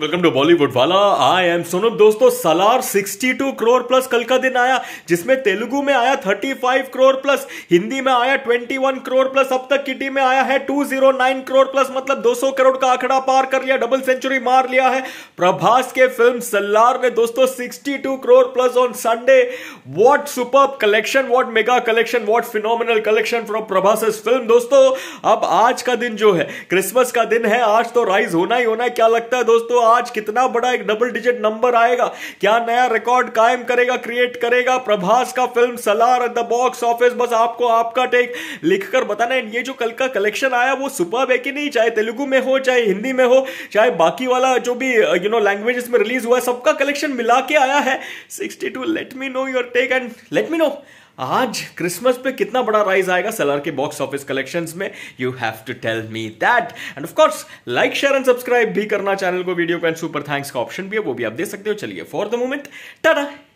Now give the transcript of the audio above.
welcome to Bollywood वाला I am Sonam दोस्तों Salaar 62 crore plus कल का दिन आया जिसमें तेलुगु में आया 35 करोड़ प्लस हिंदी में आया 21 करोड़ प्लस अब तक किटी में आया है 209 करोड़ प्लस मतलब 200 करोड़ का आंकड़ा पार कर लिया डबल सेंचुरी मार लिया है प्रभास के फिल्म सलार ने दोस्तों sixty crore plus on Sunday what super collection what mega collection what phenomenal collection from Prabhas film दोस्तों अब आज का दिन जो है क्रिसमस का दिन है आज तो राइज होना ही होना है क्या लगता है दोस्तों आज कितना बड़ा एक डबल डिजिट नंबर आएगा क्या नया रिकॉर्ड कायम करेगा क्रिएट करेगा प्रभास का film Salaar at the box office बस आपको आपका टेक लिखकर बताना है ये जो कल का कलेक्शन आया वो सुपर है कि नहीं चाहे तेलुगु में हो चाहे हिंदी में हो चाहे बाकी वाला जो भी यू नो लैंग्वेजेस में रिलीज हुआ है सबका कलेक्शन मिला के आया है sixty two let me know your take and let me know आज क्रिसमस पे कितना बड़ा राइज आएगा सेलर के बॉक्स ऑफिस कलेक्शन में you have to tell me that and of course like share and subscribe भी करना चैनल को वीडियो पे एंड सुपर थैंक्स का ऑप्शन भी है वो भी आप दे सकते हो चलिए फॉर द मोमेंट टाटा